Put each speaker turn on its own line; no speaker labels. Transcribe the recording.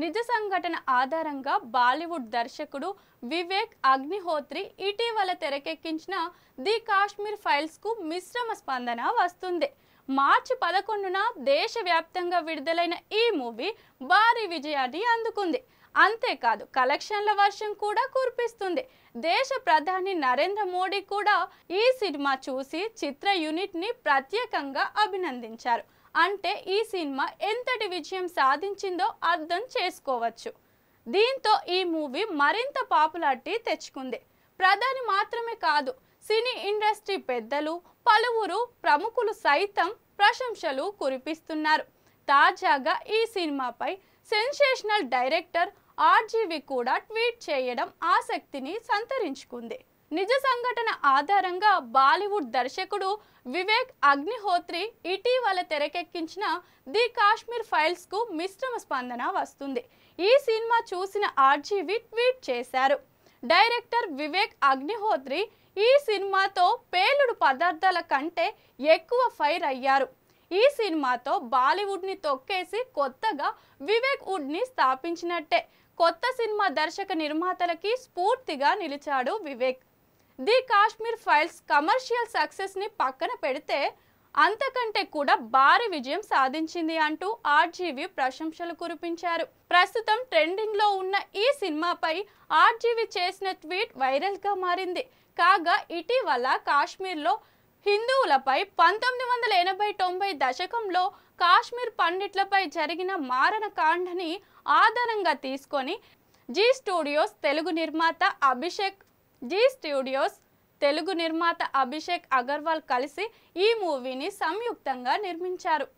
నిజ సంఘటన ఆధారంగా బాలీవుడ్ దర్శకుడు వివేక్ అగ్నిహోత్రి ఇటీవల తెరకెక్కించిన ది కాశ్మీర్ ఫైల్స్కు మిశ్రమ స్పందన వస్తుంది మార్చి పదకొండున దేశవ్యాప్తంగా విడుదలైన ఈ మూవీ భారీ విజయాన్ని అందుకుంది అంతేకాదు కలెక్షన్ల వర్షం కూడా కురిపిస్తుంది దేశ ప్రధాని నరేంద్ర మోడీ కూడా ఈ సినిమా చూసి చిత్ర యూనిట్ని ప్రత్యేకంగా అభినందించారు అంటే ఈ సినిమా ఎంతటి విజయం సాధించిందో అర్థం చేసుకోవచ్చు దీంతో ఈ మూవీ మరింత పాపులారిటీ తెచ్చుకుంది ప్రధాని మాత్రమే కాదు సినీ ఇండస్ట్రీ పెద్దలు పలువురు ప్రముఖులు సైతం ప్రశంసలు కురిపిస్తున్నారు తాజాగా ఈ సినిమాపై సెన్సేషనల్ డైరెక్టర్ ఆర్జీవి కూడా ట్వీట్ చేయడం ఆసక్తిని సంతరించుకుంది నిజ సంఘటన ఆధారంగా బాలీవుడ్ దర్శకుడు వివేక్ అగ్నిహోత్రి ఇటీవల తెరకెక్కించిన ది కాశ్మీర్ ఫైల్స్కు మిశ్రమ స్పందన వస్తుంది ఈ సినిమా చూసిన ఆర్జీవి ట్వీట్ చేశారు డైరెక్టర్ వివేక్ అగ్నిహోత్రి ఈ సినిమాతో పేలుడు పదార్థాల కంటే ఎక్కువ ఫైర్ అయ్యారు ఈ సినిమాతో బాలీవుడ్ని తొక్కేసి కొత్తగా వివేక్ వుడ్ని స్థాపించినట్టే కొత్త సినిమా దర్శక నిర్మాతలకి స్ఫూర్తిగా నిలిచాడు వివేక్ ది కాశ్మీర్ ఫైల్స్ కమర్షియల్ సక్సెస్ని పక్కన పెడితే అంతకంటే కూడా భారీ విజయం సాధించింది అంటూ ఆర్జీవి ప్రశంసలు కురిపించారు ప్రస్తుతం ట్రెండింగ్లో ఉన్న ఈ సినిమాపై ఆర్జీవి చేసిన ట్వీట్ వైరల్గా మారింది కాగా ఇటీవల కాశ్మీర్లో హిందువులపై పంతొమ్మిది వందల ఎనభై తొంభై దశకంలో కాశ్మీర్ పండిట్లపై జరిగిన మారణకాండని ఆధారంగా తీసుకొని జీ స్టూడియోస్ తెలుగు నిర్మాత అభిషేక్ జీ స్టూడియోస్ తెలుగు నిర్మాత అభిషేక్ అగర్వాల్ కలిసి ఈ మూవీని సంయుక్తంగా నిర్మించారు